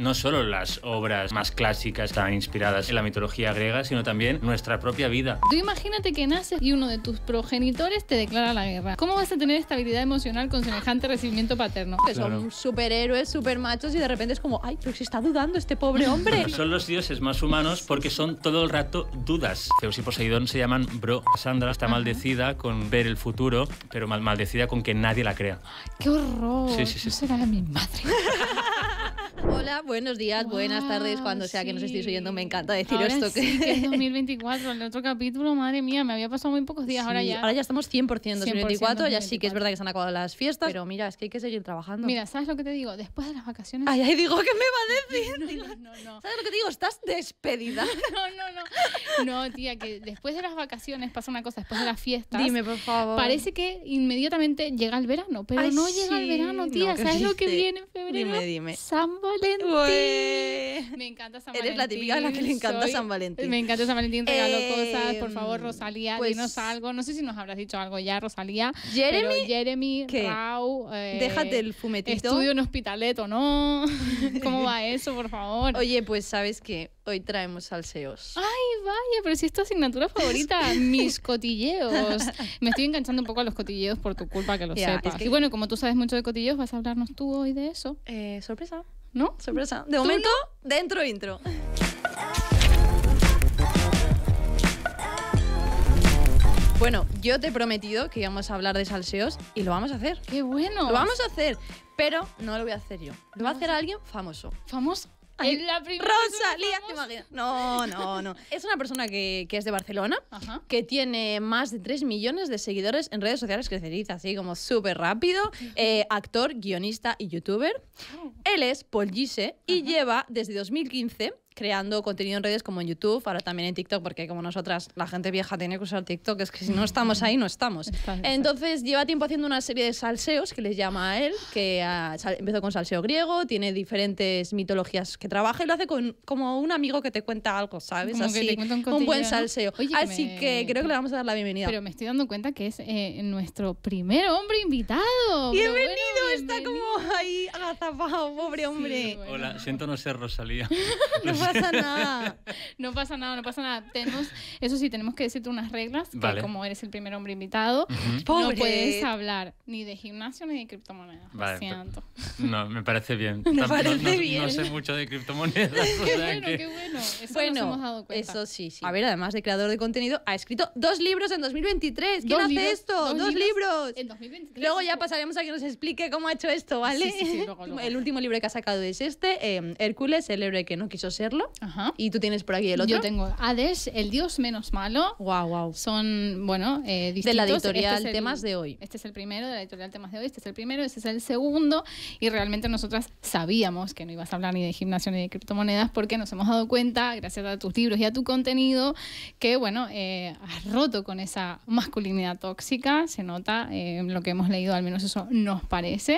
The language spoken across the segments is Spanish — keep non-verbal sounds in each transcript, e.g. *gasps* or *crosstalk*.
No solo las obras más clásicas están inspiradas en la mitología griega, sino también nuestra propia vida. Tú imagínate que naces y uno de tus progenitores te declara la guerra. ¿Cómo vas a tener estabilidad emocional con semejante recibimiento paterno? Que son superhéroes, supermachos y de repente es como, ay, pero se está dudando este pobre hombre. *laughs* son los dioses más humanos porque son todo el rato dudas. Zeus y Poseidón se llaman bro. Sandra está maldecida con ver el futuro, pero maldecida con que nadie la crea. Ay, ¡Qué horror! Sí, sí, sí. será mi madre. *laughs* Hola, buenos días, buenas tardes, cuando sea que nos estéis oyendo, me encanta decir ahora esto. Sí, que... es 2024, *laughs* el otro capítulo, madre mía, me había pasado muy pocos días, ahora ya. Ahora ya estamos 100%, en 2024, ya sí que es verdad que se han acabado las fiestas, pero mira, es que hay que seguir trabajando. Mira, ¿sabes lo que te digo? Después de las vacaciones... Ay, ay, digo, que me va a *laughs* decir? No, no, ¿Sabes lo que te digo? Estás despedida. *laughs* no, no, no. No, tía, que después de las vacaciones pasa una cosa, después de las fiestas... Dime, por favor. Parece que inmediatamente llega el verano, pero no llega el verano, tía. ¿Sabes lo que viene en febrero? Dime, dime. Samba Valentín. Me encanta San Valentín. Eres la típica a la que le encanta San Valentín. Me encanta San Valentín, regalo cosas. Por favor, em, Rosalía, pues dinos algo. No sé si nos habrás dicho algo ya, Rosalía. Jeremy. Jeremy, ¿Qué? Rau. Eh, Déjate el fumetito. Estudio en hospitaleto, ¿no? *laughs* ¿Cómo va eso, por favor? Oye, pues sabes que hoy traemos salseos. Ay, vaya, pero si es tu asignatura favorita, *laughs* mis cotilleos. Me estoy enganchando un poco a los cotilleos por tu culpa, que lo sepas. Y bueno, como tú sabes mucho de cotilleos, ¿vas a hablarnos tú hoy de eso? Eh, sorpresa. ¿no? Sorpresa. De momento, dentro intro. Bueno, yo te he prometido que íbamos a hablar de salseos y lo vamos a hacer. ¡Qué bueno! Lo vamos a hacer, pero no lo voy a hacer yo. Lo va a hacer alguien famoso. ¿Famoso? Rosa, Lía, No, no, no. *laughs* Es una persona que, es de Barcelona, que tiene más de 3 millones de seguidores en redes sociales creceriza, así como súper rápido. *laughs* Eh, actor, guionista y youtuber. Oh. Él es Paul Gise y lleva desde 2015 creando contenido en redes como en YouTube, ahora también en TikTok, porque como nosotras, la gente vieja tiene que usar TikTok, es que si no estamos ahí, no estamos. Entonces lleva tiempo haciendo una serie de salseos que les llama a él, que ah, empezó con salseo griego, tiene diferentes mitologías que trabaja y lo hace como un amigo que te cuenta algo, ¿sabes? Así, un, buen salseo. Así que, creo que le vamos a dar la bienvenida. Pero me estoy dando cuenta que es eh, nuestro primer hombre invitado. ¡Bienvenido! está como ahí agazapado, pobre hombre. Hola, siento no ser Rosalía. *laughs* no, pasa nada. *laughs* No pasa nada, no pasa nada. Tenemos, eso sí, tenemos que decirte unas reglas, que como eres el primer hombre invitado, no puedes hablar ni de gimnasio ni de criptomonedas. Vale, lo siento. No, me parece bien. *laughs* Me parece no, bien. No, sé mucho de criptomonedas. qué bueno, qué bueno. Eso cuenta. Eso sí, sí. A ver, además de creador de contenido, ha escrito dos libros en 2023. ¿Quién hace esto? Dos, libros. libros. En 2023. Luego ya pasaremos a que nos explique cómo ha hecho esto, ¿vale? *laughs* El último libro que ha sacado es este, eh, Hércules, el héroe que no quiso serlo. Y tú tienes por aquí el otro. Yo tengo Hades, el dios menos malo. Wow, wow. Son, bueno, eh, De la este editorial este Temas de hoy. Este es el primero, de la editorial Temas de hoy. Este es el primero, este es el segundo. Y realmente nosotras sabíamos que no ibas a hablar ni de gimnasio ni de criptomonedas porque nos hemos dado cuenta, gracias a tus libros y a tu contenido, que, bueno, eh, has roto con esa masculinidad tóxica. Se nota, eh, lo que hemos leído, al menos eso nos parece.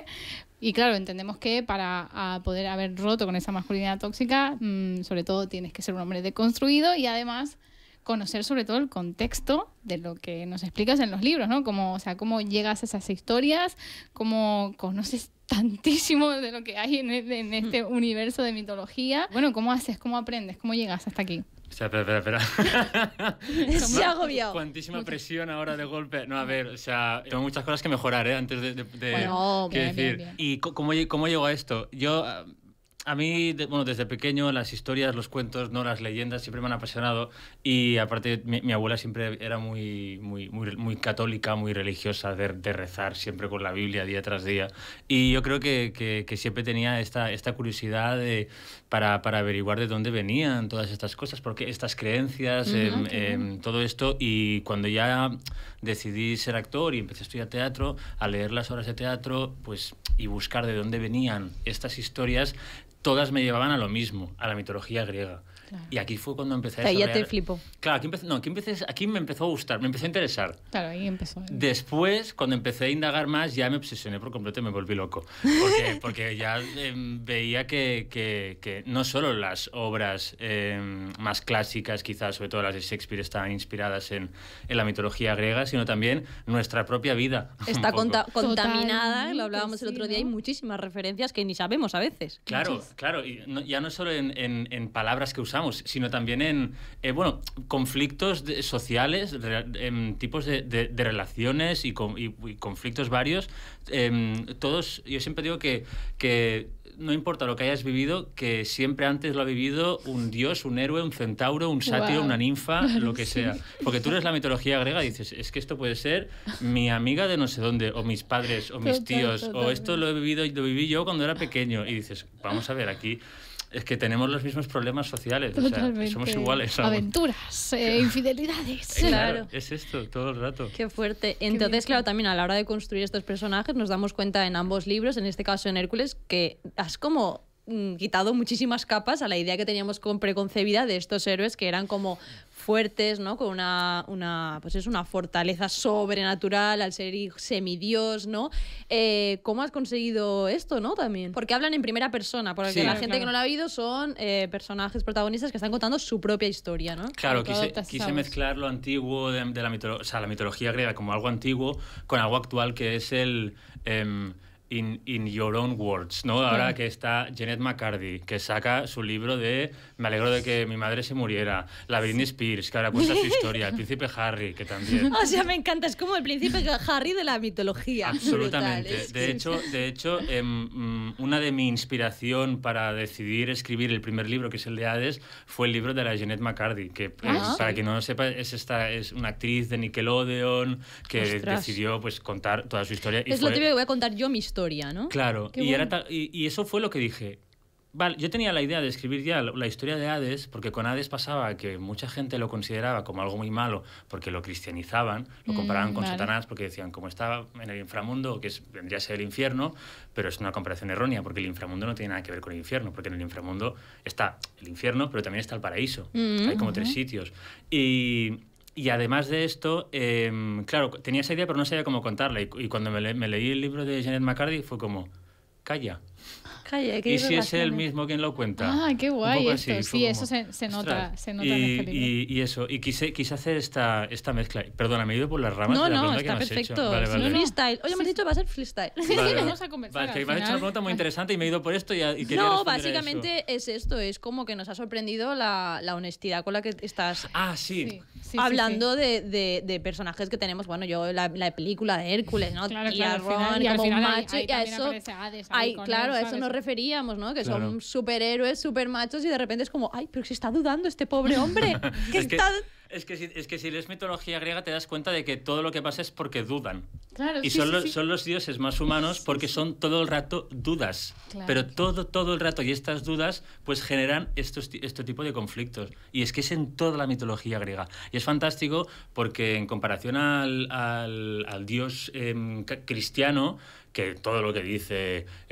Y claro, entendemos que para poder haber roto con esa masculinidad tóxica, mm, sobre todo tienes que ser un hombre deconstruido y además conocer sobre todo el contexto de lo que nos explicas en los libros, ¿no? Como, o sea, cómo llegas a esas historias, cómo conoces tantísimo de lo que hay en este mm. universo de mitología. Bueno, ¿cómo haces? ¿Cómo aprendes? ¿Cómo llegas hasta aquí? Espera, espera, espera. *laughs* Se ha agobiado. Cuantísima presión ahora de golpe. No, a ver, o sea, tengo muchas cosas que mejorar, ¿eh? Antes de. de, de decir. ¿Y cómo, cómo llego a esto? Yo. A mí, bueno, desde pequeño las historias, los cuentos, no las leyendas siempre me han apasionado y aparte mi, mi abuela siempre era muy, muy, muy, muy católica, muy religiosa, de, rezar siempre con la Biblia día tras día. Y yo creo que, que, que siempre tenía esta, esta curiosidad de, para, averiguar de dónde venían todas estas cosas, porque estas creencias, em, em, todo esto, y cuando ya decidí ser actor y empecé a estudiar teatro, a leer las obras de teatro, pues y buscar de dónde venían estas historias, todas me llevaban a lo mismo, a la mitología griega. Y aquí fue cuando empecé a desarrollar... ya te flipó. Claro, aquí, empecé, no, aquí, aquí me empezó a gustar, me empezó a interesar. Claro, ahí empezó. Después, cuando empecé a indagar más, ya me obsesioné por completo y me volví loco. Porque, *laughs* porque ya em, veía que, que, que, no solo las obras em, más clásicas, quizás, sobre todo las de Shakespeare, estaban inspiradas en, en la mitología griega, sino también nuestra propia vida. *laughs* Está contaminada, lo hablábamos el otro día, hay muchísimas referencias que ni sabemos a veces. Claro, claro, y ya no solo en, en palabras que usamos, sino también en eh, bueno, conflictos sociales, en em, tipos de, relaciones y, conflictos varios. Em, todos, yo siempre digo que, que no importa lo que hayas vivido, que siempre antes lo ha vivido un dios, un héroe, un centauro, un sátiro, una ninfa, *laughs* lo que sea. Porque tú eres la mitología griega y dices, es que esto puede ser mi amiga de no sé dónde, o mis padres, o mis tíos, o esto lo he vivido, lo viví yo cuando era pequeño. Y dices, vamos a ver, aquí es que tenemos los mismos problemas sociales, somos iguales. Aventuras, eh, infidelidades. Claro, es esto, todo el rato. Qué fuerte. Entonces, claro, también a la hora de construir estos personajes nos damos cuenta en ambos libros, en este caso en Hércules, que has como mm, quitado muchísimas capas a la idea que teníamos con preconcebida de estos héroes que eran como fuertes, ¿no? Con una, una pues es una fortaleza sobrenatural al ser semidios, ¿no? Eh, ¿Cómo has conseguido esto, no? También. Porque hablan en primera persona, porque la gente que no lo ha oído son eh, personajes protagonistas que están contando su propia historia, ¿no? Claro, quise, quise, mezclar lo antiguo de, la, o sea, la mitología griega como algo antiguo con algo actual que es el... Em, In, Your Own Words, ¿no? Ahora que está Janet McCarthy, que saca su libro de Me alegro de que mi madre se muriera, la Britney Spears, que ahora cuenta su *laughs* historia, el príncipe Harry, que también... O sea, me encanta, es como el príncipe Harry de la mitología. Absolutamente. ¿eh? De hecho, de em, hecho mm, una de mi inspiración para decidir escribir el primer libro, que es el de Hades, fue el libro de la Janet McCarthy, que eh, ah, para quien no lo sepa, es, esta, es una actriz de Nickelodeon que decidió pues, contar toda su historia. es lo que voy a contar yo mi historia Claro, y, eso fue lo que dije. Vale, yo tenía la idea de escribir ya la historia de Hades, porque con Hades pasaba que mucha gente lo consideraba como algo muy malo, porque lo cristianizaban, lo mm, comparaban con Satanás, porque decían, como estaba en el inframundo, que vendría a ser el infierno, pero es una comparación errónea, porque el inframundo no tiene nada que ver con el infierno, porque en el inframundo está el infierno, pero también está el paraíso, mm, hay como tres sitios. Y, y además de esto, em, claro, tenía esa idea, pero no sabía cómo contarla. Y, cuando me, leí el libro de Janet McCarthy fue como, calla, y si es él mismo quien lo cuenta. Ah, qué guay esto. sí, eso se, se nota, se nota y, en Y, eso, y quise, quise hacer esta, esta mezcla. Perdona, me he ido por las ramas no, de la no, está perfecto. Vale, vale. freestyle. Oye, me has dicho va a ser freestyle. Vale, *laughs* vamos a conversar. Vale, que me has hecho una pregunta muy interesante y me he ido por esto y, y quería No, básicamente es esto, es como que nos ha sorprendido la, la honestidad con la que estás ah, sí. hablando de, de, personajes que tenemos. Bueno, yo la, la película de Hércules, ¿no? y a Ron, y como un y a eso, hay claro, eso nos referíamos, ¿no? Que son superhéroes, supermachos y de repente es como, ay, pero se está dudando este pobre hombre. *laughs* es, que, es, que si, es lees mitología griega te das cuenta de que todo lo que pasa es porque dudan. y son, los, dioses más humanos porque son todo el rato dudas. Pero todo, todo el rato. Y estas dudas pues generan este tipo de conflictos. Y es que es en toda la mitología griega. Y es fantástico porque en comparación al, dios em, cristiano, que todo lo que dice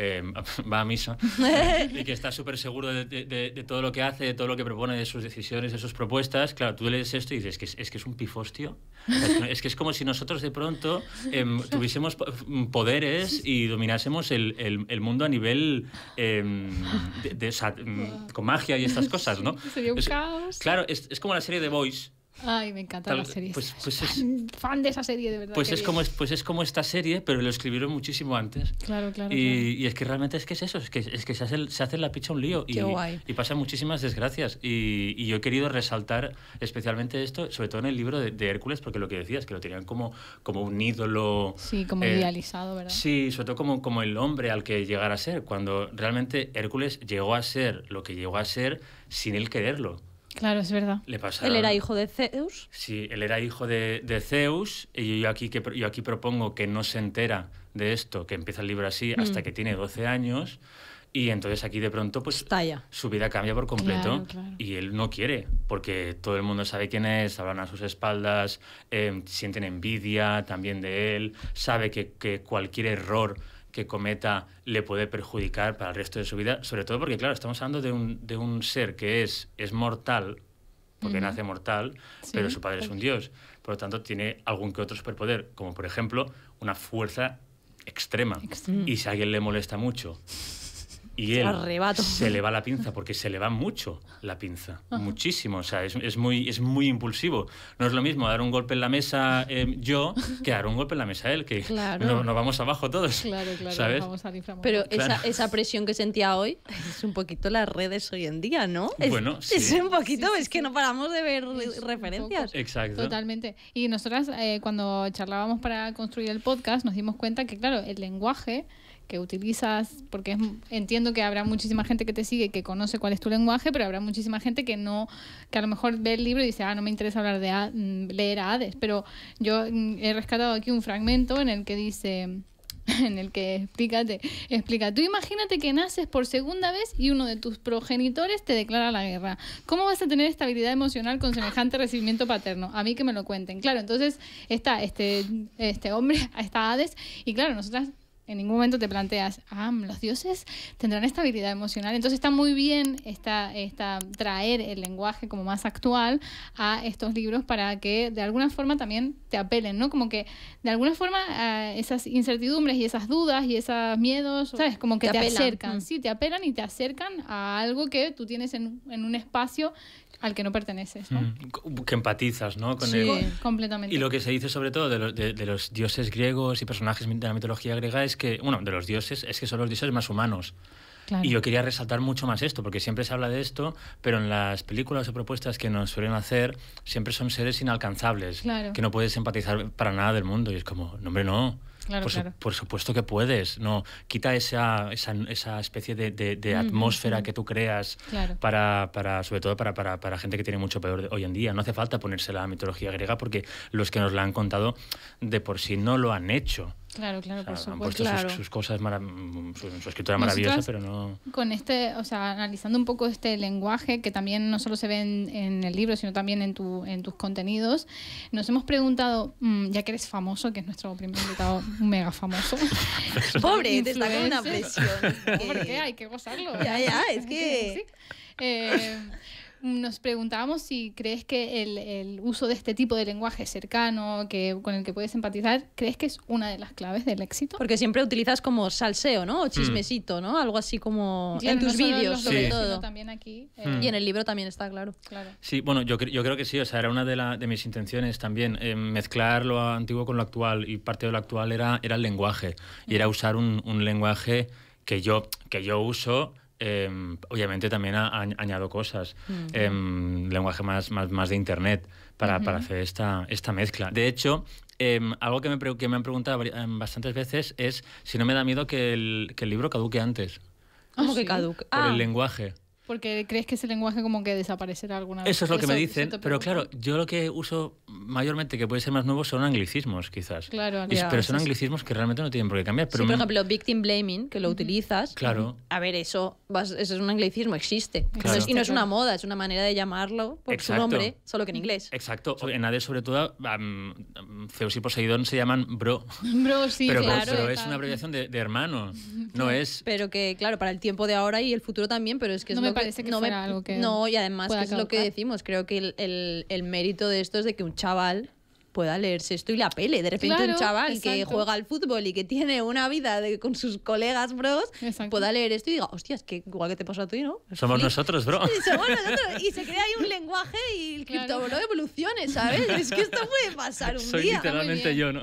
em, *laughs* va a misa *laughs* eh, y que está súper seguro de, todo lo que hace, de todo lo que propone, de sus decisiones, de sus propuestas. Claro, tú lees esto y dices, es que es, que es un pifostio. Es que es como si nosotros de pronto em, *laughs* tuviésemos mm, poderes y dominásemos el, mundo a nivel em, mm, con magia y estas cosas, ¿no? Sería un caos. Claro, es, es como la serie de Boys Ay, me encanta la serie. Pues, pues, es, fan, de esa serie, de verdad. Pues es, como, pues es como esta serie, pero lo escribieron muchísimo antes. Claro, claro. Y, es que realmente es que es eso, es que, es que se, hace, se hace la picha un lío y, y pasan muchísimas desgracias. Y, yo he querido resaltar especialmente esto, sobre todo en el libro de, de Hércules, porque lo que decías, es que lo tenían como, como un ídolo. Sí, como eh, idealizado, ¿verdad? Sí, sobre todo como, como el hombre al que llegara a ser, cuando realmente Hércules llegó a ser lo que llegó a ser sin él quererlo. Claro, es verdad. Le Él era hijo de Zeus. Sí, él era hijo de, Zeus. Y yo aquí, que, yo aquí propongo que no se entera de esto, que empieza el libro así, hasta mm. que tiene 12 años. Y entonces aquí de pronto, pues su vida cambia por completo. Y él no quiere, porque todo el mundo sabe quién es, hablan a sus espaldas, eh, sienten envidia también de él, sabe que cualquier error que cometa le puede perjudicar para el resto de su vida, sobre todo porque, claro, estamos hablando de un, ser que es, es mortal, porque nace mortal, pero su padre es pues. un dios. Por lo tanto, tiene algún que otro superpoder, como por ejemplo una fuerza extrema. Y si a alguien le molesta mucho y él se le va la pinza, porque se le va mucho la pinza, muchísimo. O sea, es, muy, es muy impulsivo. No es lo mismo dar un golpe en la mesa em, yo que dar un golpe en la mesa él, que nos vamos abajo todos. Claro, claro, ¿sabes? Vamos Pero esa, esa, presión que sentía hoy es un poquito las redes hoy en día, ¿no? Es, bueno, un poquito, es que no paramos de ver referencias. Totalmente. Y nosotras, eh, cuando charlábamos para construir el podcast, nos dimos cuenta que, claro, el lenguaje que utilizas, porque entiendo que habrá muchísima gente que te sigue, que conoce cuál es tu lenguaje, pero habrá muchísima gente que no, que a lo mejor ve el libro y dice, ah, no me interesa hablar de mm, leer a Hades, pero yo mm, he rescatado aquí un fragmento en el que dice *laughs* en el que explícate, explica, tú imagínate que naces por segunda vez y uno de tus progenitores te declara la guerra. ¿Cómo vas a tener estabilidad emocional con semejante recibimiento paterno? A mí que me lo cuenten. Claro, entonces está este, este hombre, *laughs* está Hades, y claro, nosotras en ningún momento te planteas, ah, los dioses tendrán esta habilidad emocional. Entonces está muy bien esta, esta, traer el lenguaje como más actual a estos libros para que de alguna forma también te apelen, ¿no? Como que de alguna forma eh, esas incertidumbres y esas dudas y esos miedos, ¿sabes? Como que te, acercan, mm. sí, te apelan y te acercan a algo que tú tienes en, en un espacio al que no perteneces. ¿no? Mm. que empatizas, ¿no? Con sí, completamente. Y lo que se dice sobre todo de los dioses griegos y personajes de la mitología griega es que, bueno, de los dioses es que son los dioses más humanos. Y yo quería resaltar mucho más esto, porque siempre se habla de esto, pero en las películas o propuestas que nos suelen hacer, siempre son seres inalcanzables, que no puedes empatizar para nada del mundo. Y es como, hombre, no. por, supuesto que puedes, ¿no? Quita esa, especie de, mm, atmósfera mm, mm. que tú creas para, sobre todo para, para, gente que tiene mucho peor hoy en día. No hace falta ponerse la mitología griega porque los que nos la han contado de por sí no lo han hecho. Claro, claro, por supuesto. Han puesto claro. sus, cosas, mm, su, escritura maravillosa, pero no. Con este, o sea, analizando un poco este lenguaje que también no solo se ve en, el libro, sino también en, tu, en tus contenidos, nos hemos preguntado, mm, ya que eres famoso, que es nuestro primer invitado *laughs* mega famoso. *laughs* Pobre, te está con una presión. *laughs* ¿Por Hay que gozarlo. Ya, ya, es que. Eh, nos preguntábamos si crees que el, el, uso de este tipo de lenguaje cercano, que, con el que puedes empatizar, ¿crees que es una de las claves del éxito? Porque siempre utilizas como salseo, ¿no? O mm. chismesito, ¿no? Algo así como en tus vídeos, sobre sí. todo. También aquí, eh, mm. Y en el libro también está, claro. claro. Sí, bueno, yo, yo creo que sí, o sea, era una de, de mis intenciones también, eh, mezclar lo antiguo con lo actual, y parte de lo actual era, era el lenguaje, y era usar un, un lenguaje que yo, que yo uso Em, obviamente también ha añado cosas, mm. em, lenguaje más, de internet para, hacer esta, esta mezcla. De hecho, em, algo que me, que han preguntado bastantes veces es si no me da miedo que el, libro caduque antes. ¿Cómo ah, que caduque? Por el ah. lenguaje. Porque crees que ese lenguaje como que desaparecerá alguna vez. Eso es lo que me dicen, pero claro, yo lo que uso mayormente, que puede ser más nuevo, son anglicismos, quizás. Claro, Pero son anglicismos que realmente no tienen por qué cambiar. por ejemplo, victim blaming, que lo utilizas. Claro. A ver, eso, es un anglicismo, existe. y no es una moda, es una manera de llamarlo por su nombre, solo que en inglés. Exacto. En ades sobre todo, Zeus y Poseidón se llaman bro. Bro, *laughs* sí, claro. Pero, es una abreviación de, hermano, *laughs* no es... Pero que, claro, para el tiempo de ahora y el futuro también, pero es que es me parece que no algo que. No, y además, que es lo que decimos, creo que el, el, el mérito de esto es de que un chaval pueda leerse esto y la pele. De repente un chaval que juega al fútbol y que tiene una vida de, con sus colegas bros pueda leer esto y diga, hostias, es que igual que te pasó a ti, ¿no? Somos nosotros, bro. *laughs* somos nosotros. Y se crea ahí un lenguaje y el cripto criptobro evolucione, ¿sabes? Es que esto puede pasar un Soy día. literalmente yo, ¿no?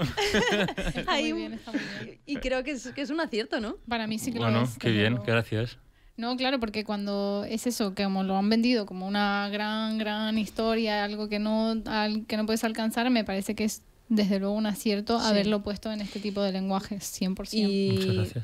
Y creo que es, que es un acierto, ¿no? Para mí sí que lo es. Bueno, qué bien, gracias. No, claro, porque cuando es eso, que como lo han vendido como una gran, gran historia, algo que no, al, que no puedes alcanzar, me parece que es desde luego un acierto haberlo puesto en este tipo de lenguajes, 100%. Y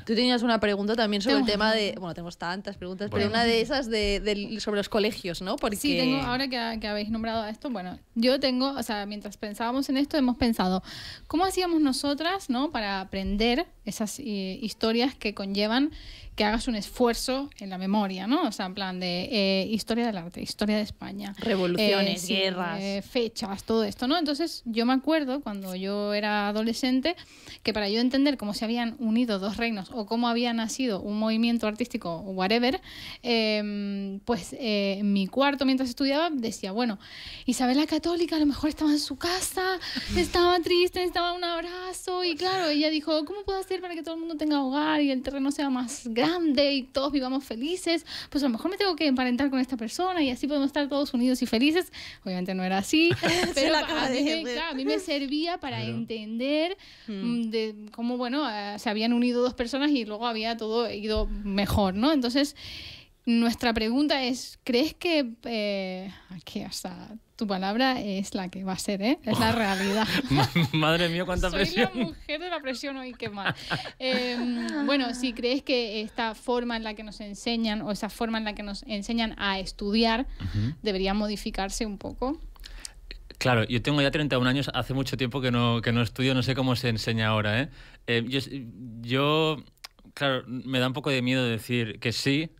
tú tenías una pregunta también sobre el tema de, bueno, tenemos tantas preguntas, pero una de esas de, sobre los colegios, ¿no? Porque... Sí, ahora que, que, habéis nombrado a esto, bueno, yo tengo, o sea, mientras pensábamos en esto, hemos pensado, ¿cómo hacíamos nosotras, ¿no? Para aprender esas eh, historias que conllevan que hagas un esfuerzo en la memoria, ¿no? O sea, en plan de eh, historia del arte, historia de España. Eh, Revoluciones, guerras. Eh, fechas, todo esto, ¿no? Entonces yo me acuerdo cuando yo era adolescente que para yo entender cómo se habían unido dos reinos o cómo había nacido un movimiento artístico o whatever, em, pues en mi cuarto mientras estudiaba decía, bueno, Isabel la Católica a lo mejor estaba en su casa, *laughs* estaba triste, necesitaba un abrazo y claro, ella dijo, ¿cómo puedo hacer para que todo el mundo tenga hogar y el terreno sea más grande? y todos vivamos felices, pues a lo mejor me tengo que emparentar con esta persona y así podemos estar todos unidos y felices. Obviamente no era así, *laughs* pero a mí, me, servía para entender hmm. mm, de cómo, bueno, eh, se habían unido dos personas y luego había todo ido mejor, ¿no? Entonces, nuestra pregunta es, ¿crees que... Eh, aquí hasta tu palabra es la que va a ser, ¿eh? es la oh. realidad. *laughs* Madre mía, cuánta presión. Soy la mujer de la presión hoy, qué mal. *laughs* Em, bueno, si crees que esta forma en la que nos enseñan o esa forma en la que nos enseñan a estudiar debería modificarse un poco. Claro, yo tengo ya 31 años, hace mucho tiempo que no, que no estudio, no sé cómo se enseña ahora. ¿eh? eh yo, claro, me da un poco de miedo decir que sí,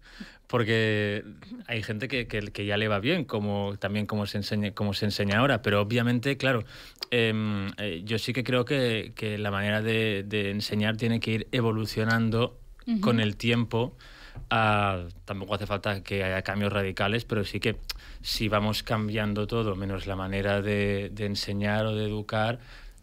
porque hay gente que, que, que, ya le va bien, como también como se enseña, como se enseña ahora, pero obviamente, claro, em, eh, yo sí que creo que, la manera de, enseñar tiene que ir evolucionando con el tiempo. Ah, tampoco hace falta que haya cambios radicales, pero sí que si vamos cambiando todo, menos la manera de, enseñar o de educar,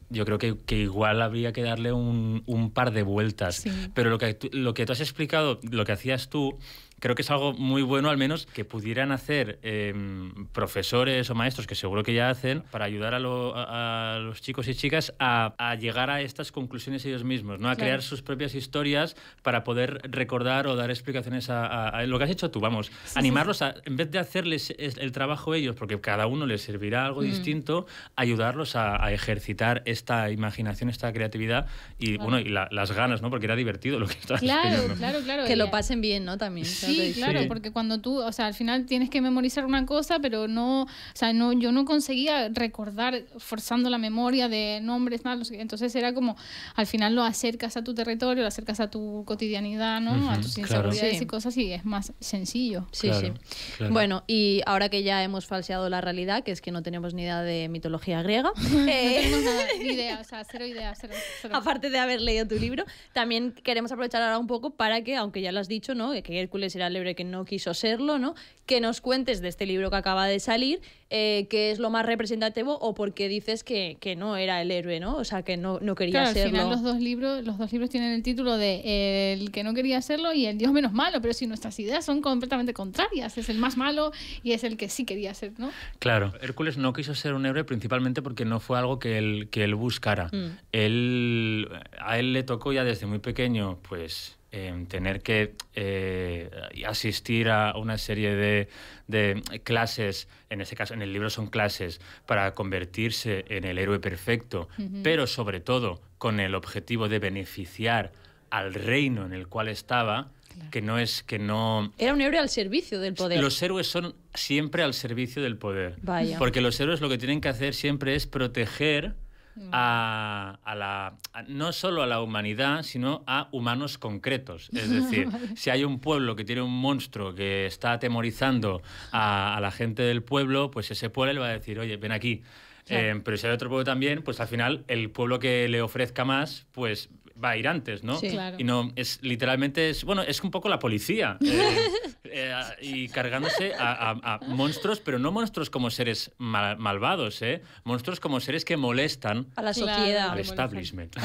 yo creo que, igual habría que darle un, par de vueltas. Pero lo que, lo que tú has explicado, lo que hacías tú, creo que es algo muy bueno, al menos, que pudieran hacer em, profesores o maestros, que seguro que ya hacen, para ayudar a, los chicos y chicas a, llegar a estas conclusiones ellos mismos, ¿no? A crear sus propias historias para poder recordar o dar explicaciones a, lo que has hecho tú, vamos. animarlos a, en vez de hacerles el trabajo ellos, porque cada uno les servirá algo mm. distinto, ayudarlos a, ejercitar esta imaginación, esta creatividad y, bueno, y las ganas, ¿no? Porque era divertido lo que estabas Claro, claro, claro. Que lo pasen bien, ¿no? También. Sí, claro, porque cuando tú, o sea, al final tienes que memorizar una cosa, pero no, o sea, no, yo no conseguía recordar forzando la memoria de nombres, nada, entonces era como, al final lo acercas a tu territorio, lo acercas a tu cotidianidad, ¿no? a tus inseguridades y cosas y es más sencillo. Sí, sí. Bueno, y ahora que ya hemos falseado la realidad, que es que no tenemos ni idea de mitología griega, *laughs* no tenemos eh, ni *laughs* idea, o sea, cero idea, Aparte de haber leído tu libro, también queremos aprovechar ahora un poco para que, aunque ya lo has dicho, ¿no? Que Hércules será héroe que no quiso serlo, ¿no? Que nos cuentes de este libro que acaba de salir, eh, qué es lo más representativo o por qué dices que, no era el héroe, ¿no? O sea, que no, quería serlo. los dos libros, los dos libros tienen el título de eh, El que no quería serlo y El Dios menos malo, pero si nuestras ideas son completamente contrarias, es el más malo y es el que sí quería ser, ¿no? Claro, Hércules no quiso ser un héroe principalmente porque no fue algo que él, que él buscara. Mm. Él, a él le tocó ya desde muy pequeño, pues tener que eh, asistir a una serie de, clases, en ese caso en el libro son clases, para convertirse en el héroe perfecto, pero sobre todo con el objetivo de beneficiar al reino en el cual estaba, que no es que no... Era un héroe al servicio del poder. Los héroes son siempre al servicio del poder. Vaya. Porque los héroes lo que tienen que hacer siempre es proteger a, la, no solo a la humanidad, sino a humanos concretos. Es *laughs* decir, si hay un pueblo que tiene un monstruo que está atemorizando a, la gente del pueblo, pues ese pueblo le va a decir, oye, ven aquí. Eh, pero si hay otro pueblo también, pues al final el pueblo que le ofrezca más, pues va a ir antes, ¿no? Y no es literalmente es bueno es un poco la policía. Eh, *laughs* Eh, y cargándose a, monstruos, pero no monstruos como seres malvados, ¿eh? monstruos como seres que molestan a la sociedad, al establishment.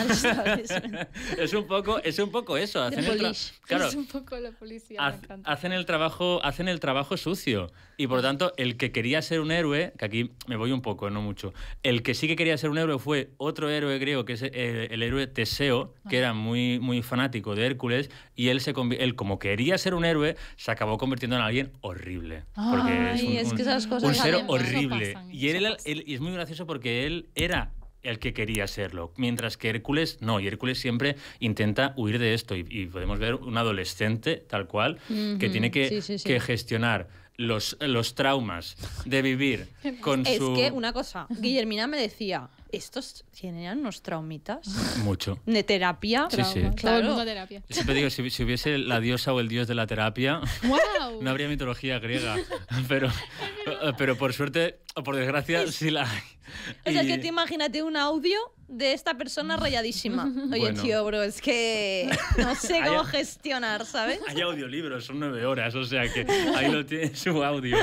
*laughs* es un poco, es un poco eso. Hacen el, es un poco la policía. hacen el trabajo, hacen el trabajo sucio y por lo tanto el que quería ser un héroe, que aquí me voy un poco, no mucho, el que sí que quería ser un héroe fue otro héroe griego que es eh, el, héroe Teseo, que era muy muy fanático de Hércules y él se él como quería ser un héroe se acabó convirtiendo en alguien horrible. Porque es, un, ser horrible. y, él, es muy gracioso porque él era el que quería serlo, mientras que Hércules no, y Hércules siempre intenta huir de esto y, podemos ver un adolescente tal cual que tiene que gestionar los, traumas de vivir *laughs* con su... Es que, una cosa, Guillermina me decía, ¿estos tienen unos traumitas? Mucho. ¿De terapia? Sí, sí. Claro. terapia. Siempre digo, si, hubiese la diosa o el dios de la terapia, *laughs* no habría mitología griega. Pero, pero por suerte, o por desgracia, sí la hay. O sea, que te imagínate un audio de esta persona rayadísima. *laughs* Oye, tío, bro, es que no sé cómo gestionar, ¿sabes? *laughs* Hay audiolibros, son nueve horas, o sea que ahí lo tiene su audio.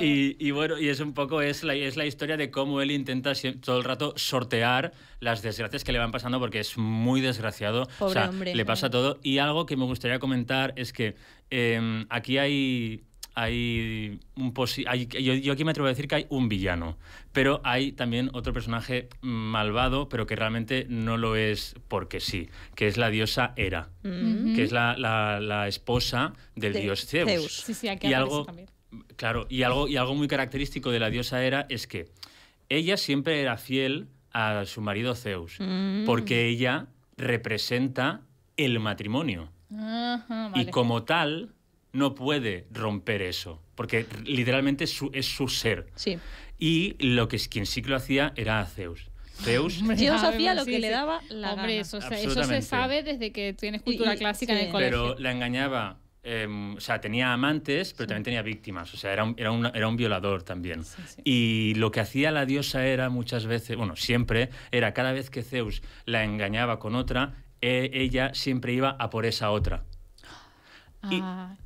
Y, bueno, y es un poco, es la, es la historia de cómo él intenta todo el rato sortear las desgracias que le van pasando, porque es muy desgraciado. o sea, Le pasa todo. Y algo que me gustaría comentar es que em, aquí hay hay yo, aquí me atrevo a decir que hay un villano, pero hay también otro personaje malvado, pero que realmente no lo es porque sí, que es la diosa Hera, que es la, esposa del dios Zeus. Sí, sí, aquí y algo, también. Claro, y algo, y algo muy característico de la diosa Hera es que ella siempre era fiel a su marido Zeus, mm. porque ella representa el matrimonio. Y como tal, no puede romper eso, porque literalmente es su, es su ser. Y lo que quien sí que lo hacía era Zeus. Zeus. *laughs* hacía lo que le daba la Hombre, Eso, eso, se sabe desde que tienes cultura clásica en el colegio. Pero la engañaba. Em, o sea, tenía amantes, pero también tenía víctimas. O sea, era un, era un, violador también. Y lo que hacía la diosa era muchas veces, bueno, siempre, era cada vez que Zeus la engañaba con otra, e, ella siempre iba a por esa otra a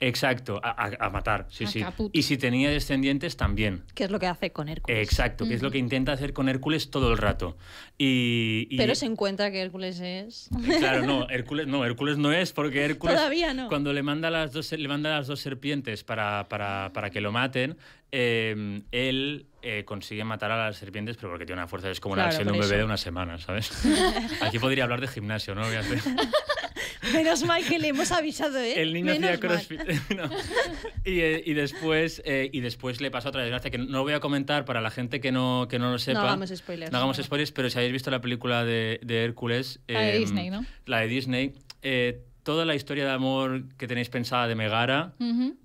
Exacto, a, matar, sí, sí. Y si tenía descendientes también. ¿Qué es lo que hace con Hércules? Exacto, que es lo que intenta hacer con Hércules todo el rato. Pero se encuentra que Hércules es. Claro, no, *laughs* Hércules no, Hércules no es, porque Hércules. Todavía no. Cuando le manda las dos, le manda las dos serpientes para, para, que lo maten, eh, él eh, consigue matar a las serpientes, pero porque tiene una fuerza, es como un bebé de una semana, ¿sabes? *laughs* Aquí podría hablar de gimnasio, ¿no? *laughs* Menos mal que le hemos avisado, ¿eh? El niño hacía crossfit. *laughs* Eh, y, después, eh, y después le pasó otra desgracia, que no lo voy a comentar para la gente que no, que no lo sepa. No hagamos spoilers. No hagamos spoilers, pero si habéis visto la película de, Hércules. La de em, Disney, ¿no? La de Disney. Eh, toda la historia de amor que tenéis pensada de Megara,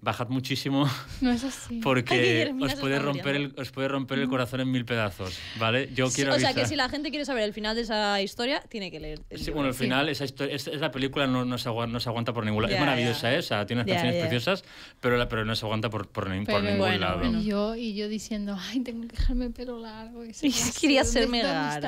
bajad muchísimo. No es así. *laughs* Porque os puede, romper el, os puede romper el corazón en mil pedazos, ¿vale? Yo quiero O sea, que si la gente quiere saber el final de esa historia, tiene que leer. El sí, bueno, el final, esa, esa, película no, no, se aguanta, por ningún lado. es maravillosa, esa, tiene unas preciosas, pero, la, pero no se aguanta por, por, ningún lado. Y, yo, y yo diciendo, ¡ay, tengo que dejarme el pelo largo! Y quería ser Megara.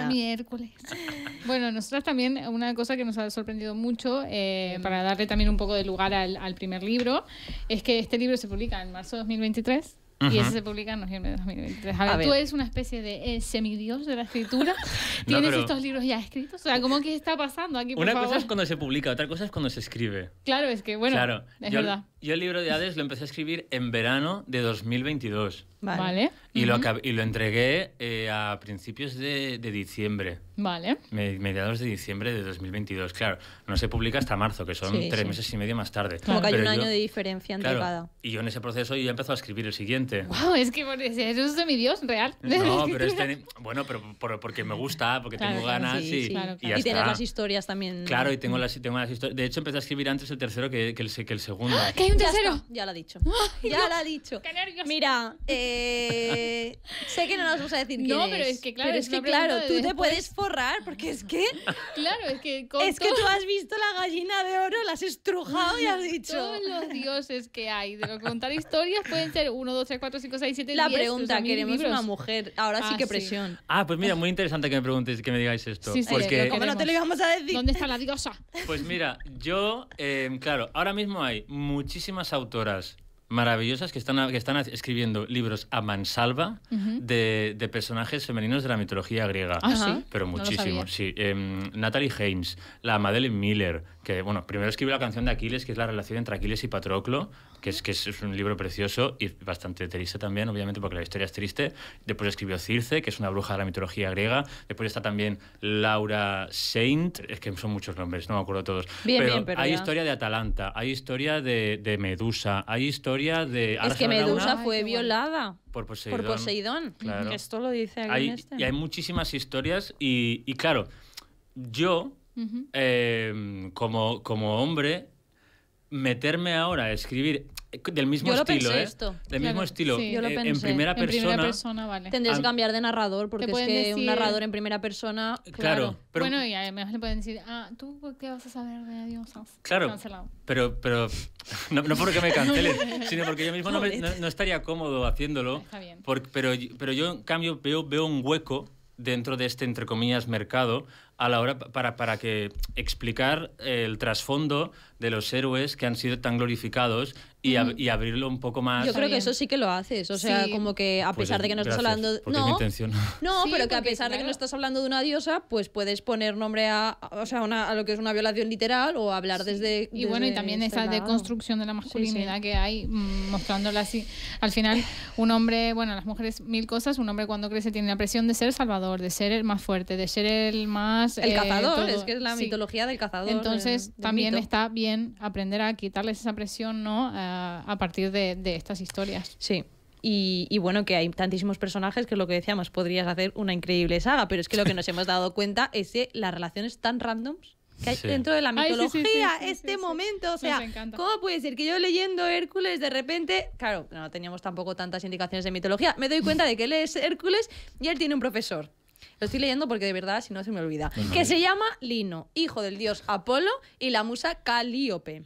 bueno, nosotras también, una cosa que nos ha sorprendido mucho. Eh, Em, para darle también un poco de lugar al, primer libro, es que este libro se publica en marzo de 2023. Y ese se publica en noviembre de 2023. tú eres una especie de eh, semidios de la escritura. *laughs* Tienes estos libros ya escritos. O sea, ¿cómo que está pasando aquí? una cosa es cuando se publica, otra cosa es cuando se escribe. Claro, es que bueno. Claro. Es yo, verdad. yo el libro de Hades lo empecé a escribir en verano de 2022. Vale. Y, lo y lo entregué eh, a principios de, diciembre. Vale. mediados de diciembre de 2022. Claro, no se publica hasta marzo, que son tres meses y medio más tarde. Como que hay un año de diferencia entre cada. Y yo en ese proceso yo ya empezó a escribir el siguiente. ¡Wow! Es que eso es de mi Dios, real. No, *laughs* pero bueno, pero porque me gusta, porque tengo ganas y, y, claro. y tener las historias también. Claro, y tengo las, tengo las historias. De hecho, empecé a escribir antes el tercero que, que, el, que el segundo. ¡Ah, ¡Que hay un tercero! Ya, lo ha dicho. ¡Ah! Ya lo ha dicho. *laughs* ¡Qué Mira, eh, eh, sé que no nos vamos a decir quién No, pero es que claro, es, que claro, tú te puedes forrar porque es que *laughs* Claro, es que Es que tú has visto la gallina de oro, la has estrujado y has *laughs* dicho todos los dioses que hay de los contar historias pueden ser 1 2 3 4 5 6 7 La pregunta, queremos una mujer. Ahora sí ah, que presión. Ah, pues mira, muy interesante que me preguntes que me digáis esto, sí, sí, porque como no te lo íbamos a decir. ¿Dónde está la diosa? Pues mira, yo eh, claro, ahora mismo hay muchísimas autoras maravillosas que están, que están escribiendo libros a mansalva de, personajes femeninos de la mitología griega. Ah, ¿sí? Pero muchísimo sí. Em, Natalie Haynes, la Madeleine Miller, que, bueno, primero escribió la canción de Aquiles, que es la relación entre Aquiles y Patroclo, que es, que es un libro precioso y bastante triste también, obviamente, porque la historia es triste. Después escribió Circe, que es una bruja de la mitología griega. Después está también Laura Saint, es que son muchos nombres, no me acuerdo todos. pero, hay historia de Atalanta, hay historia de, Medusa, hay historia de... Es que Medusa fue violada. Por Poseidón. Por Poseidón. Esto lo dice aquí. Este. Y hay muchísimas historias y, claro, yo, eh, como, como hombre, meterme ahora a escribir eh, del mismo estilo, ¿eh? Del mismo estilo. Eh, en primera persona. Tendrías que cambiar de narrador porque es que un narrador en primera persona. Claro. pero... Bueno, y además le pueden decir, ah, tú qué vas a saber de Diosas? Ah, claro. Cancelado. Pero, pero no, porque me cancele, *laughs* sino porque yo mismo no, estaría cómodo haciéndolo. Está pero, pero yo, en cambio, veo, veo un hueco dentro de este, entre comillas, mercado a la hora para, para que explicar el trasfondo de los héroes que han sido tan glorificados y, y, abrirlo un poco más. Yo creo que eso sí que lo haces, o sea, como que a pues pesar de que no estás hablando, de... no, pero que a pesar de que no estás hablando de una diosa, pues puedes poner nombre a, o sea, a lo que es una violación literal o hablar desde, y bueno y también este esa deconstrucción de la masculinidad que hay mm, mostrándola así. Al final, un hombre, bueno, las mujeres mil cosas, un hombre cuando crece tiene la presión de ser el salvador, de ser el más fuerte, de ser el más el eh, cazador, es que es la mitología del cazador. Entonces, también está bien aprender a quitarles esa presión, ¿no? Ah, a, partir de, estas historias. Sí. Y, bueno, que hay tantísimos personajes que lo que decíamos, podrías hacer una increíble saga, pero es que lo que nos hemos dado *laughs* cuenta es que las relaciones tan randoms que hay dentro de la mitología, este momento, o sea, ¿cómo puede ser que yo leyendo Hércules de repente, claro, no teníamos tampoco tantas indicaciones de mitología, me doy cuenta de que él es Hércules y él tiene un profesor, lo estoy leyendo porque de verdad, si no, se me olvida. que se llama Lino, hijo del dios Apolo y la musa Calíope.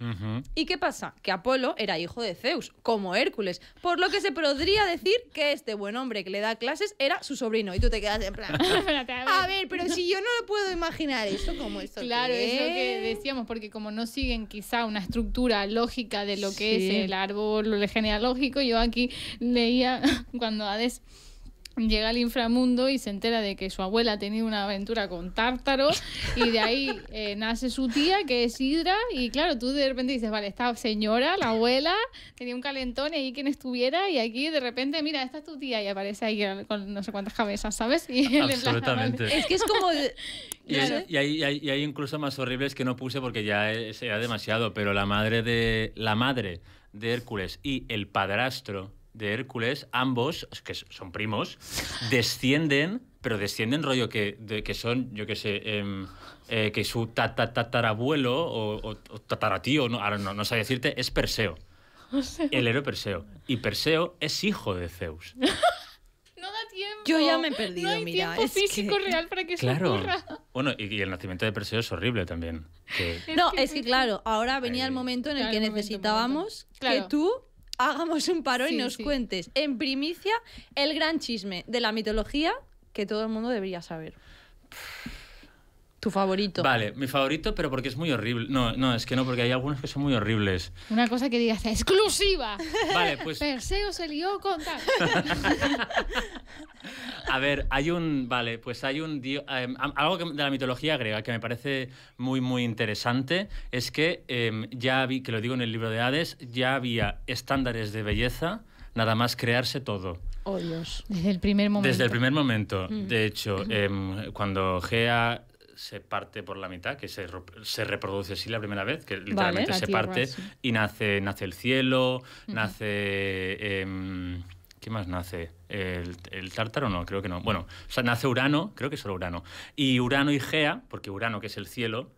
¿Y qué pasa? Que Apolo era hijo de Zeus, como Hércules. Por lo que se podría decir que este buen hombre que le da clases era su sobrino. Y tú te quedas en plan. *laughs* a, ver. pero si yo no lo puedo imaginar eso, como esto. Claro, eso es lo que decíamos, porque como no siguen quizá una estructura lógica de lo que es el árbol genealógico, yo aquí leía *laughs* cuando Hades llega al inframundo y se entera de que su abuela ha tenido una aventura con Tártaro y de ahí *laughs* eh, nace su tía que es Hidra y claro, tú de repente dices, vale, esta señora, la abuela, tenía un calentón y ahí quien estuviera y aquí de repente, mira, esta es tu tía y aparece ahí con no sé cuántas cabezas, ¿sabes? Y Absolutamente. Es que es como... *laughs* Y, hay, incluso más horribles que no puse porque ya era eh, demasiado, pero la madre de la madre de Hércules y el padrastro de Hércules, ambos, que son primos, descienden, pero descienden rollo que, que son, yo qué sé, em, eh, que su tatarabuelo o, o, tataratío, no, ahora no, no sé decirte, es Perseo. *laughs* El héroe Perseo. Y Perseo es hijo de Zeus. *laughs* No da tiempo. Yo ya me he perdido, no tiempo físico real para que claro. Bueno, y, el nacimiento de Perseo es horrible también. No, es que claro, ahora venía el momento en el que necesitábamos que tú hagamos un paro y nos cuentes en primicia el gran chisme de la mitología que todo el mundo debería saber. Tu favorito. Vale, mi favorito, pero porque es muy horrible. No, no, es que no, porque hay algunos que son muy horribles. Una cosa que digas, exclusiva. Vale, pues... Perseo se lió con tal. *laughs* A ver, hay un... Vale, pues hay un... Em, algo de la mitología griega que me parece muy, muy interesante es que em, ya vi, que lo digo en el libro de Hades, ya había estándares de belleza nada más crearse todo. Oh Desde el primer momento. Desde el primer momento. De hecho, em, cuando Gea se parte por la mitad, que se, reproduce así la primera vez, que literalmente se parte y nace, nace el cielo, nace... Em, ¿Qué más nace? El, tártaro no, creo que no. Bueno, o sea, nace Urano, creo que solo Urano. Y Urano y Gea, porque Urano, que es el cielo,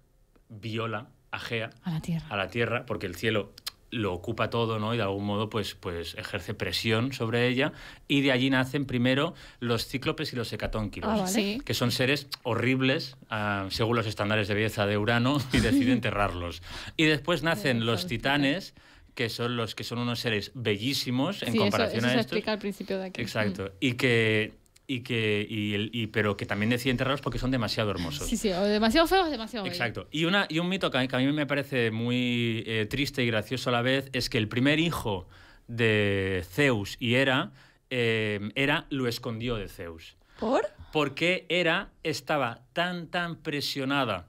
viola a Gea. A la Tierra. A la Tierra, porque el cielo lo ocupa todo, ¿no? Y de algún modo, pues, pues ejerce presión sobre ella. Y de allí nacen primero los cíclopes y los hecatónquilos, ah, que son seres horribles ah, según los estándares de belleza de Urano *laughs* y decide *laughs* enterrarlos. Y después nacen los titanes que son los que son unos seres bellísimos en comparación eso, eso a explica al principio de aquí. Exacto. Mm. Y que que pero que también deciden enterrarlos porque son demasiado hermosos. Sí, sí, o demasiado feos, demasiado Exacto. Y, una, y un mito que a mí, me parece muy eh, triste y gracioso a la vez es que el primer hijo de Zeus y Hera, eh, lo escondió de Zeus. ¿Por? Porque Hera estaba tan, tan presionada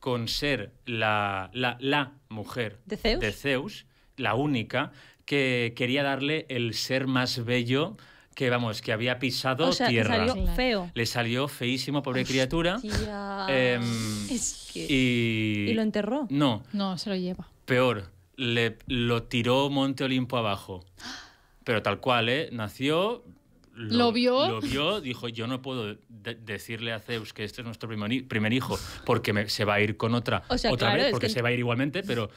con ser la, mujer de Zeus, la única, que quería darle el ser más bello que vamos, que había pisado tierra. Le salió feo. Le salió feísimo, pobre criatura. Em, y... y... lo enterró? No. No, se lo lleva. Peor, le, lo tiró Monte Olimpo abajo. Pero tal cual, ¿eh? Nació, lo, vio. Lo vio, dijo, yo no puedo decirle a Zeus que este es nuestro primer, primer hijo, porque se va a ir con otra, o sea, otra vez, porque se va a ir igualmente, pero...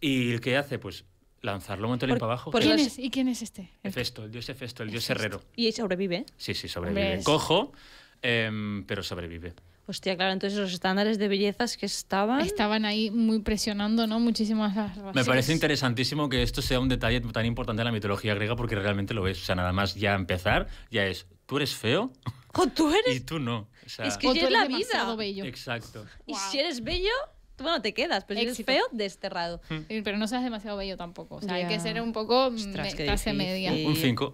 ¿Y qué hace? Pues lanzarlo un montón para abajo. ¿Por quién es? ¿Y quién es este? Hefesto, el dios Hefesto, el dios herrero. ¿Y sobrevive? Sí, sí, sobrevive. Cojo, em, pero sobrevive. Hostia, claro, entonces los estándares de bellezas que estaban... Estaban ahí muy presionando, ¿no? Muchísimas Me parece interesantísimo que esto sea un detalle tan importante en la mitología griega porque realmente lo es. O sea, nada más ya empezar, ya es, tú eres feo... O tú eres... Y tú no. O sea, es que eres es la vida. Bello. Exacto. Y si eres bello, bueno, te quedas, pero si eres feo, desterrado. Hmm. Pero no seas demasiado bello tampoco. O sea, hay que ser un poco mm, clase media. Un 5.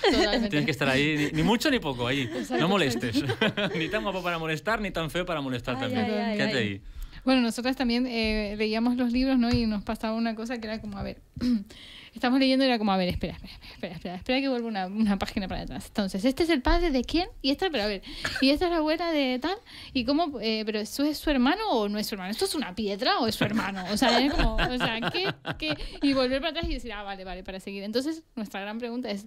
*laughs* Tienes que estar ahí, ni, mucho ni poco, ahí. No molestes. *laughs* ni tan guapo para molestar, ni tan feo para molestar también. Quédate ahí. Bueno, nosotras también eh, leíamos los libros, ¿no? Y nos pasaba una cosa que era como, a ver, *clears throat* estamos leyendo era como, a ver, espera, espera, espera, espera, espera que vuelva una, página para atrás. Entonces, este es el padre de quién y esta, pero a ver, y esta es la abuela de tal y cómo, eh, pero ¿eso es su hermano o no es su hermano? ¿Esto es una piedra o es su hermano? O sea, es como, o sea, ¿qué, qué? Y volver para atrás y decir, ah, vale, vale, para seguir. Entonces, nuestra gran pregunta es,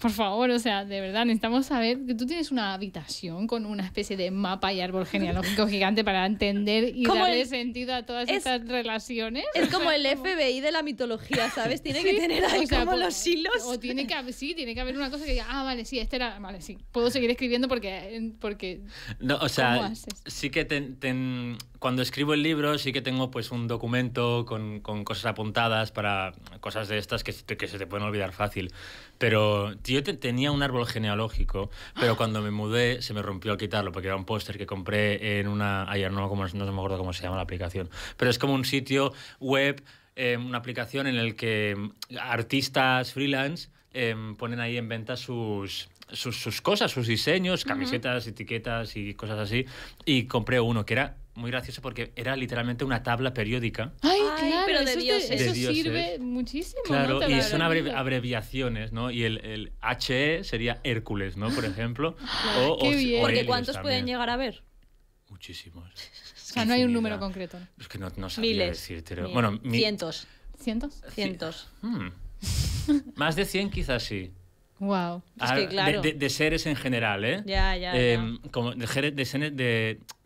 por favor, o sea, de verdad, necesitamos saber que tú tienes una habitación con una especie de mapa y árbol *laughs* genealógico gigante para entender y darle sentido a todas estas relaciones. Es *laughs* como el FBI de la mitología, ¿sabes? Tiene que tener ahí como, pues, los hilos. O tiene que, sí, tiene que haber una cosa que diga, ah, vale, sí, este era, vale, sí, puedo seguir escribiendo porque... porque no, o sea, sí que ten, cuando escribo el libro sí que tengo pues un documento con, con cosas apuntadas para cosas de estas que, que se te pueden olvidar fácil. Pero yo tenía un árbol genealógico, pero cuando me mudé se me rompió al quitarlo, porque era un póster que compré en una... Ayer no, como, no me acuerdo cómo se llama la aplicación, pero es como un sitio web, em, una aplicación en el que em, artistas freelance em, ponen ahí en venta sus, sus, cosas, sus diseños, camisetas, etiquetas y cosas así. Y compré uno que era muy gracioso porque era literalmente una tabla periódica. Ay, claro, eso, sirve muchísimo. Claro, y son abreviaciones, ¿no? Y el, el, HE sería Hércules, ¿no? Por ejemplo. o, porque ¿cuántos pueden llegar a ver? Muchísimos. *laughs* O sea, no hay un número concreto. Es que no, Miles. Bueno, Cientos. ¿Cientos? Cientos. Hmm. Más de 100 quizás sí. Wow. Ah, de, seres en general, ¿eh? Ya, ya. Em, como de,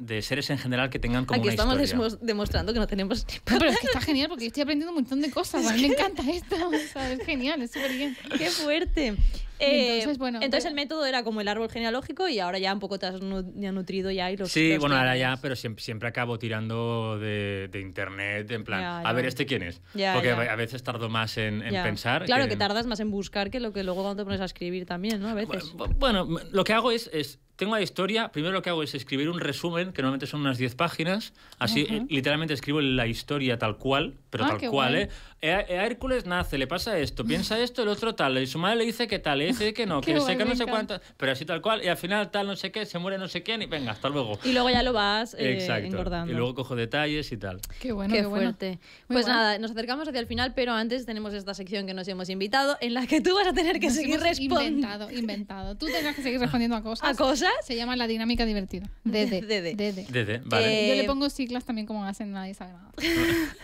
de, seres en general que tengan como Aquí estamos demostrando que no tenemos pero es que *laughs* está genial porque estoy aprendiendo un montón de cosas. A me encanta esto. *laughs* O sea, es genial, es súper bien. Qué fuerte. Eh, entonces, bueno, entonces eh, el método era como el árbol genealógico y ahora ya un poco te has nutrido ya y los... Sí, bueno, ahora ya, pero siempre, acabo tirando de, internet, en plan, a ver, ¿este quién es? Porque a veces tardo más en, pensar. Claro que, tardas más en buscar que lo que luego cuando te pones a escribir también, ¿no? A veces. Bueno, lo que hago es tengo la historia, primero lo que hago es escribir un resumen, que normalmente son unas 10 páginas, así eh, literalmente escribo la historia tal cual, pero ah, tal cual, ¿eh? A eh, eh, Hércules nace, le pasa esto, piensa esto, el otro tal, y su madre le dice que tal, le dice que no, *laughs* que sé que no sé cuánto, pero así tal cual, y al final tal, no sé qué, se muere no sé quién, y venga, hasta luego. Y luego ya lo vas engordando. Y luego cojo detalles y tal. Qué bueno, qué, fuerte. Pues nada, nos acercamos hacia el final, pero antes tenemos esta sección que nos hemos invitado, en la que tú vas a tener que seguir respondiendo. Inventado, inventado. Tú tengas que seguir respondiendo a *laughs* cosas. A cosas se llama La Dinámica Divertida. DD. *laughs* Dede DD. vale. Yo le pongo siglas también como hacen Nadie Sabe Nada. *laughs*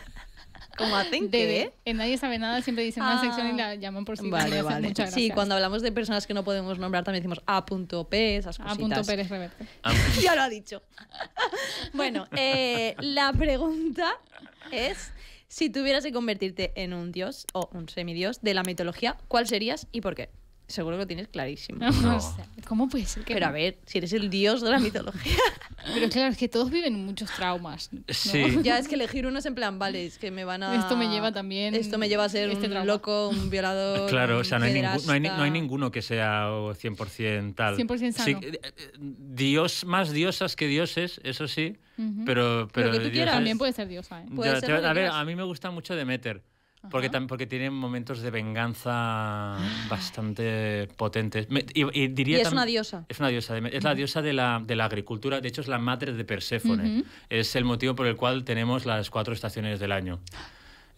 Como hacen? Dede En Nadie Sabe Nada siempre dicen una ah. sección y la llaman por siglas. Vale, vale. Sí, cuando hablamos de personas que no podemos nombrar también decimos A.P, esas cositas. A punto *laughs* ya lo ha dicho. bueno, eh, la pregunta es, si tuvieras que convertirte en un dios o un semidios de la mitología, ¿cuál serías y por qué? Seguro que lo tienes clarísimo. ¿Cómo puede ser que.? Pero a ver, si eres el dios de la mitología. *laughs* Pero claro, es que todos viven muchos traumas. Sí. *laughs* Ya es que elegir unos en plan, vale, es que me van a. Esto me lleva también. Esto me lleva a ser este un loco, un violador. Claro, o sea, no hay, no hay, no, hay, ninguno que sea 100% tal. 100% sano. Eh, eh, dios, más diosas que dioses, eso sí. Pero. Pero Lo que tú quieras. También puede ser diosa. ¿eh? a ver, a mí me gusta mucho Demeter. Porque, porque tiene momentos de venganza ah. bastante potentes. y, diría es una diosa. Es una diosa. es la diosa de la, de la, agricultura. De hecho, es la madre de Perséfone. Es el motivo por el cual tenemos las cuatro estaciones del año.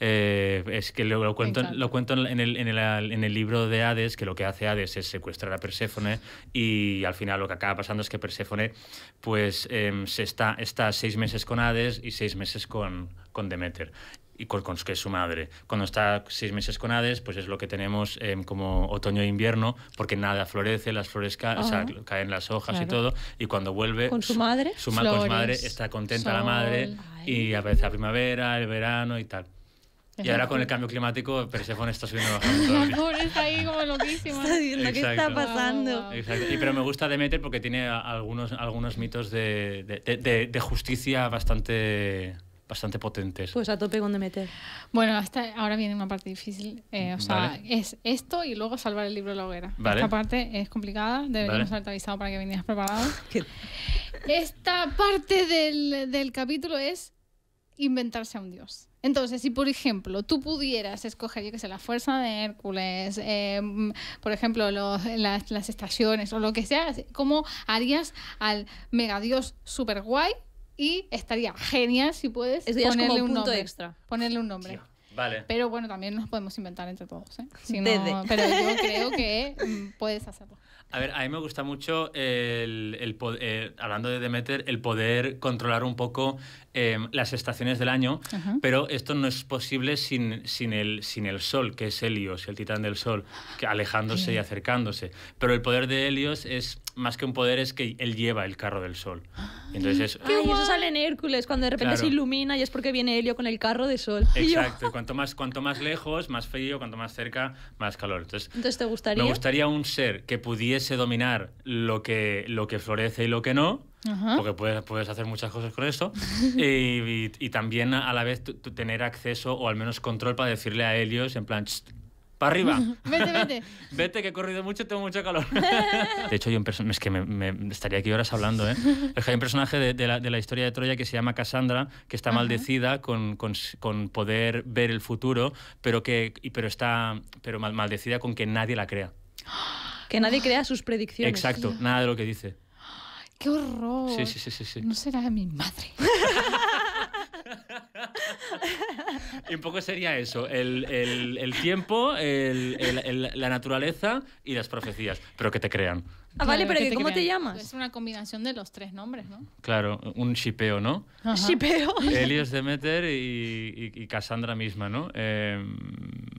Eh, es que lo, cuento, lo cuento en el, en, el, en, el, libro de Hades, que lo que hace Hades es secuestrar a Perséfone y al final lo que acaba pasando es que Perséfone pues, em, se está, está seis meses con Hades y seis meses con, con Demeter y con, que es su madre. Cuando está seis meses con Hades, pues es lo que tenemos eh, como otoño e invierno, porque nada florece, las flores caen las hojas y todo, y cuando vuelve... Con su madre. Su, con su madre está contenta la madre, y aparece la primavera, el verano y tal. Y ahora con el cambio climático, Persephone está subiendo *laughs* bajando. está ahí como loquísima. Está qué está pasando. Exacto. Y, pero me gusta Demeter porque tiene algunos, algunos mitos de, de, de, de justicia bastante bastante potentes. Pues a tope con meter? Bueno, hasta ahora viene una parte difícil. Eh, o sea, es esto y luego salvar el libro de la hoguera. Esta parte es complicada, deberíamos haberte avisado para que vinieras preparado. *laughs* Esta parte del, capítulo es inventarse a un dios. Entonces, si por ejemplo tú pudieras escoger, yo que sé, la fuerza de Hércules, eh, mm, por ejemplo, las, estaciones o lo que sea, ¿cómo harías al megadios super guay y estaría genial si puedes ponerle, un nombre, extra. ponerle un nombre. vale. Pero bueno, también nos podemos inventar entre todos. ¿eh? pero yo creo que mm, puedes hacerlo. A ver, a mí me gusta mucho, el, el, eh, hablando de Demeter, el poder controlar un poco Em, las estaciones del año, pero esto no es posible sin, sin, el, sin el Sol, que es Helios, el titán del Sol, que alejándose y acercándose. Pero el poder de Helios es más que un poder, es que él lleva el carro del Sol. Ah, Entonces eso sale en Hércules, cuando de repente se ilumina y es porque viene Helio con el carro de Sol. *laughs* Exacto, *laughs* cuanto más, cuanto más lejos, más frío, cuanto más cerca, más calor. Entonces, ¿te gustaría? Me gustaría un ser que pudiese dominar lo que, lo que florece y lo que no porque puedes, puedes hacer muchas cosas con esto. *laughs* y, y, también a la vez tener acceso o al menos control para decirle a Helios en plan, para arriba. *laughs* vete, vete. *laughs* vete, que he corrido mucho, tengo mucho calor. de hecho, hay un es que me, estaría aquí horas hablando, ¿eh? Es hay un personaje de, la, de, la, historia de Troya que se llama Cassandra, que está maldecida con, con, con, poder ver el futuro, pero, que, pero, está, pero mal, maldecida con que nadie la crea. *gasps* Que nadie crea sus predicciones. Exacto, nada de lo que dice. ¡Qué horror! Sí, sí, sí, No será mi madre. *laughs* y un poco sería eso, el, tiempo, la naturaleza y las profecías, pero que te crean. Ah, vale, pero que ¿cómo te llamas? Es una combinación de los tres nombres, ¿no? Claro, un shipeo, ¿no? Shipeo. *laughs* Helios *laughs* Demeter y, Cassandra misma, ¿no? Eh, em,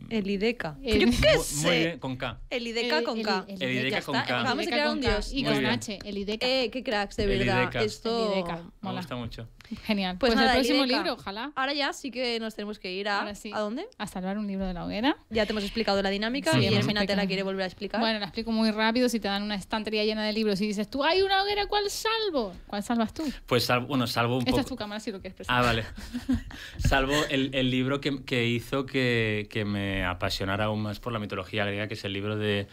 Elideca. El... Yo qué sé. Muy bien, con K. Elideca con K. Elideca con K. Vamos a crear un dios. Y con H, Elideca. Eh, qué cracks, de verdad. Esto me gusta mucho. Genial. Pues, pues el próximo libro, ojalá. Ahora ya sí que nos tenemos que ir a. ¿A dónde? A salvar un libro de la hoguera. Ya te hemos explicado la dinámica y y final te la quiere volver a explicar. Bueno, la explico muy rápido. Si te dan una estantería llena de libros y dices tú, hay una hoguera, ¿cuál salvo? ¿Cuál salvas tú? Pues salvo, bueno, salvo un poco. Esta es tu cámara si lo quieres ah, presentar. Ah, vale. *laughs* salvo el, libro que, hizo que, me apasionara aún más por la mitología griega, que es el libro de,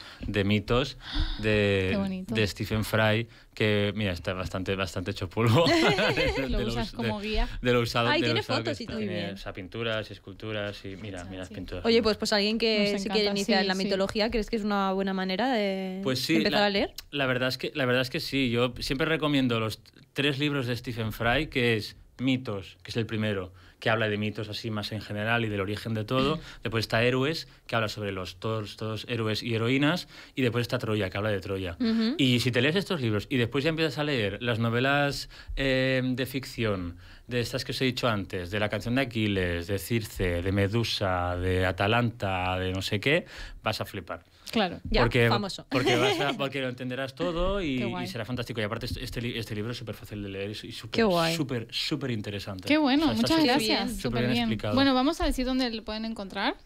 mitos de, *gasps* de Stephen Fry que mira, está bastante, bastante hecho polvo. *laughs* *laughs* de, lo usas como guía. De lo usado. Ahí tiene fotos y todo. o sea, pinturas, esculturas y mira, mira pinturas. Oye, pues, pues alguien que se quiere iniciar en la mitología, ¿crees que es una buena manera de pues empezar a leer? La verdad, es que, la verdad es que sí. Yo siempre recomiendo los tres libros de Stephen Fry, que es Mitos, que es el primero que habla de mitos así más en general y del origen de todo. *clears throat* Después está Héroes, que habla sobre los todos, héroes y heroínas. Y después está Troya, que habla de Troya. Y si te lees estos libros y después ya empiezas a leer las novelas eh, de ficción, de estas que os he dicho antes, de la canción de Aquiles, de Circe, de Medusa, de Atalanta, de no sé qué, vas a flipar. Claro, ya, porque, famoso. Porque, vas a, *laughs* porque lo entenderás todo y, será fantástico. Y aparte, este, este, este libro es súper fácil de leer y súper, súper, interesante. Qué bueno, muchas gracias. bien, Bueno, vamos a decir dónde lo pueden encontrar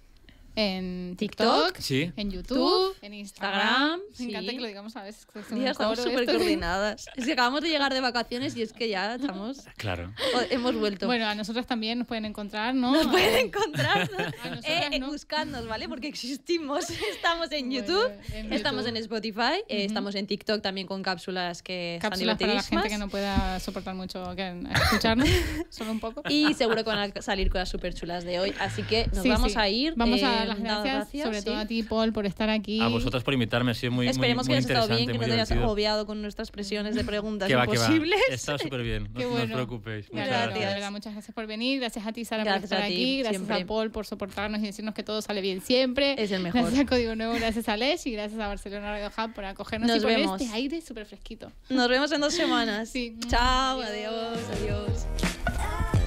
en TikTok, en YouTube, en Instagram. Me encanta que lo digamos a veces. estamos súper coordinadas. Es acabamos de llegar de vacaciones y es que ya estamos. *laughs* Claro. Hemos vuelto. Bueno, a nosotras también nos pueden encontrar, ¿no? Nos pueden encontrar. *laughs* Eh, eh, ¿vale? Porque existimos. *laughs* Estamos en YouTube, estamos en Spotify, eh, estamos en TikTok también con cápsulas que cápsulas para la gente que no pueda soportar mucho que escucharnos, solo un poco. Y seguro que van a salir cosas súper chulas de hoy. Así que nos vamos a ir. Vamos a las gracias, sobre todo a ti, Paul, por estar aquí. A vosotras por invitarme, ha sido muy Esperemos muy, que hayas estado bien, que no te hayas agobiado con nuestras presiones de preguntas que va, imposibles. va. He estado súper bien, *laughs* no, os preocupéis. Muchas gracias. muchas gracias por venir, gracias a ti, Sara, por estar aquí, gracias a Paul por soportarnos y decirnos que todo sale bien siempre. Es el mejor. Gracias a Código Nuevo, gracias a Les y gracias a Barcelona Radio Hub por acogernos Nos y por este aire súper fresquito. Nos vemos en dos semanas. Sí. Chao, adiós. adiós.